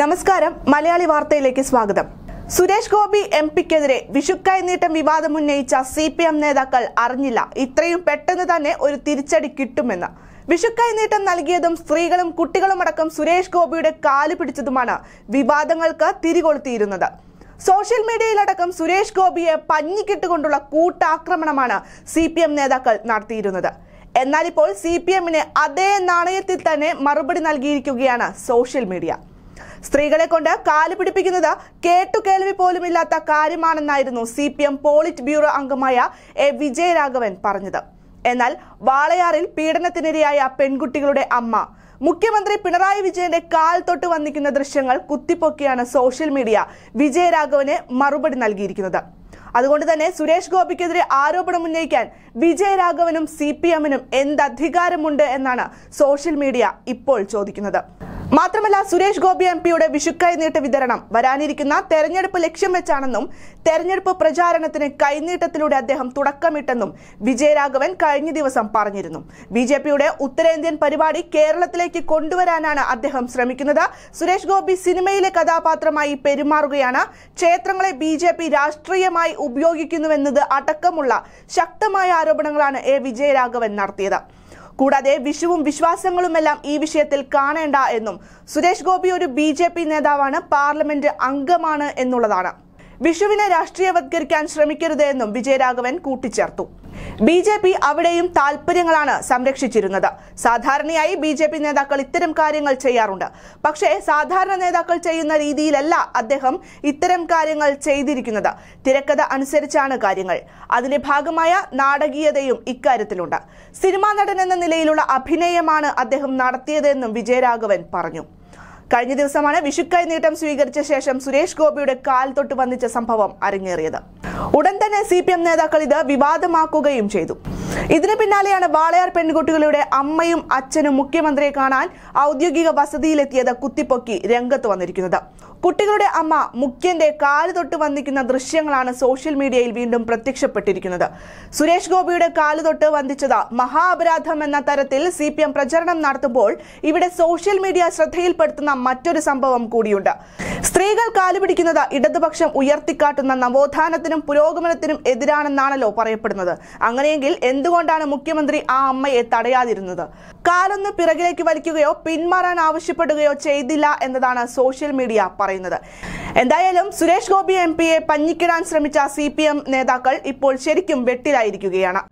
നമസ്കാരം മലയാളി വാർത്തയിലേക്ക് സ്വാഗതം സുരേഷ് ഗോപി എം പിക്കെതിരെ വിഷുക്കൈ നീട്ടം വിവാദം ഉന്നയിച്ച സി പി എം നേതാക്കൾ അറിഞ്ഞില്ല ഇത്രയും പെട്ടെന്ന് തന്നെ ഒരു തിരിച്ചടി കിട്ടുമെന്ന് വിഷുക്കൈ നീട്ടം നൽകിയതും സ്ത്രീകളും കുട്ടികളും അടക്കം സുരേഷ് ഗോപിയുടെ കാല് പിടിച്ചതുമാണ് വിവാദങ്ങൾക്ക് തിരികൊളുത്തിയിരുന്നത് സോഷ്യൽ മീഡിയയിലടക്കം സുരേഷ് ഗോപിയെ പഞ്ഞിക്കിട്ടുകൊണ്ടുള്ള കൂട്ടാക്രമണമാണ് സി പി എം നേതാക്കൾ നടത്തിയിരുന്നത് എന്നാൽ ഇപ്പോൾ സി പി എമ്മിന് അതേ നാണയത്തിൽ തന്നെ മറുപടി നൽകിയിരിക്കുകയാണ് സോഷ്യൽ മീഡിയ സ്ത്രീകളെ കൊണ്ട് കാല് പിടിപ്പിക്കുന്നത് കേട്ടുകേൾവി പോലുമില്ലാത്ത കാര്യമാണെന്നായിരുന്നു C P M politburo അംഗമായ എ വിജയരാഘവൻ പറഞ്ഞത് എന്നാൽ വാളയാറിൽ പീഡനത്തിനിരയായ പെൺകുട്ടികളുടെ അമ്മ മുഖ്യമന്ത്രി പിണറായി വിജയന്റെ കാൽ തൊട്ട് വന്നിക്കുന്ന ദൃശ്യങ്ങൾ കുത്തിപ്പൊക്കിയാണ് സോഷ്യൽ മീഡിയ വിജയരാഘവന് മറുപടി നൽകിയിരിക്കുന്നത് അതുകൊണ്ട് തന്നെ സുരേഷ് ഗോപിക്കെതിരെ ആരോപണം ഉന്നയിക്കാൻ വിജയരാഘവനും സി പി എമ്മിനും എന്ത് എന്നാണ് സോഷ്യൽ മീഡിയ ഇപ്പോൾ ചോദിക്കുന്നത് മാത്രമല്ല സുരേഷ് ഗോപി എം പിയുടെ നീട്ട വിതരണം വരാനിരിക്കുന്ന തെരഞ്ഞെടുപ്പ് ലക്ഷ്യം വെച്ചാണെന്നും തെരഞ്ഞെടുപ്പ് പ്രചാരണത്തിന് കൈനീട്ടത്തിലൂടെ അദ്ദേഹം തുടക്കമിട്ടെന്നും വിജയരാഘവൻ കഴിഞ്ഞ ദിവസം പറഞ്ഞിരുന്നു ബി ജെ പിയുടെ ഉത്തരേന്ത്യൻ പരിപാടി കേരളത്തിലേക്ക് കൊണ്ടുവരാനാണ് അദ്ദേഹം ശ്രമിക്കുന്നത് സുരേഷ് ഗോപി സിനിമയിലെ കഥാപാത്രമായി പെരുമാറുകയാണ് ക്ഷേത്രങ്ങളെ ബി ജെ പി രാഷ്ട്രീയമായി ഉപയോഗിക്കുന്നുവെന്നത് അടക്കമുള്ള ശക്തമായ ആരോപണങ്ങളാണ് എ വിജയരാഘവൻ നടത്തിയത് കൂടാതെ വിഷുവും വിശ്വാസങ്ങളുമെല്ലാം ഈ വിഷയത്തിൽ കാണേണ്ട എന്നും സുരേഷ് ഗോപി ഒരു ബി നേതാവാണ് പാർലമെന്റ് അംഗമാണ് എന്നുള്ളതാണ് വിഷുവിനെ രാഷ്ട്രീയവത്കരിക്കാൻ ശ്രമിക്കരുത് എന്നും വിജയരാഘവൻ കൂട്ടിച്ചേർത്തു ബി ജെ പി അവിടെയും താൽപര്യങ്ങളാണ് സംരക്ഷിച്ചിരുന്നത് സാധാരണയായി ബി ജെ പി നേതാക്കൾ ഇത്തരം കാര്യങ്ങൾ ചെയ്യാറുണ്ട് പക്ഷേ സാധാരണ നേതാക്കൾ ചെയ്യുന്ന രീതിയിലല്ല അദ്ദേഹം ഇത്തരം കാര്യങ്ങൾ ചെയ്തിരിക്കുന്നത് തിരക്കഥ അനുസരിച്ചാണ് കാര്യങ്ങൾ അതിന്റെ ഭാഗമായ നാടകീയതയും ഇക്കാര്യത്തിലുണ്ട് സിനിമാ നടൻ എന്ന നിലയിലുള്ള അഭിനയമാണ് അദ്ദേഹം നടത്തിയതെന്നും വിജയരാഘവൻ പറഞ്ഞു കഴിഞ്ഞ ദിവസമാണ് വിഷുക്കൈ നീട്ടം സ്വീകരിച്ച ശേഷം സുരേഷ് ഗോപിയുടെ കാൽ തൊട്ട് വന്നിച്ച സംഭവം അരങ്ങേറിയത് ഉടൻ തന്നെ സി നേതാക്കൾ ഇത് വിവാദമാക്കുകയും ചെയ്തു ഇതിന് പിന്നാലെയാണ് വാളയാർ പെൺകുട്ടികളുടെ അമ്മയും അച്ഛനും മുഖ്യമന്ത്രിയെ കാണാൻ ഔദ്യോഗിക വസതിയിലെത്തിയത് കുത്തിപ്പൊക്കി രംഗത്ത് വന്നിരിക്കുന്നത് കുട്ടികളുടെ അമ്മ മുഖ്യന്റെ കാല് തൊട്ട് വന്ദിക്കുന്ന ദൃശ്യങ്ങളാണ് സോഷ്യൽ മീഡിയയിൽ വീണ്ടും പ്രത്യക്ഷപ്പെട്ടിരിക്കുന്നത് സുരേഷ് ഗോപിയുടെ കാല് തൊട്ട് വന്ദിച്ചത് മഹാഅപരാധം എന്ന തരത്തിൽ സി പി എം പ്രചരണം നടത്തുമ്പോൾ ഇവിടെ സോഷ്യൽ മീഡിയ ശ്രദ്ധയിൽപ്പെടുത്തുന്ന മറ്റൊരു സംഭവം കൂടിയുണ്ട് സ്ത്രീകൾ കാലുപിടിക്കുന്നത് ഇടതുപക്ഷം ഉയർത്തിക്കാട്ടുന്ന നവോത്ഥാനത്തിനും പുരോഗമനത്തിനും എതിരാണെന്നാണല്ലോ പറയപ്പെടുന്നത് അങ്ങനെയെങ്കിൽ എന്തുകൊണ്ട് എന്തുകൊണ്ടാണ് മുഖ്യമന്ത്രി ആ അമ്മയെ തടയാതിരുന്നത് കാലൊന്ന് പിറകിലേക്ക് വലിക്കുകയോ പിന്മാറാൻ ആവശ്യപ്പെടുകയോ ചെയ്തില്ല എന്നതാണ് സോഷ്യൽ മീഡിയ പറയുന്നത് എന്തായാലും സുരേഷ് ഗോപി എം പിയെ പഞ്ഞിക്കിടാൻ ശ്രമിച്ച സി നേതാക്കൾ ഇപ്പോൾ ശരിക്കും വെട്ടിലായിരിക്കുകയാണ്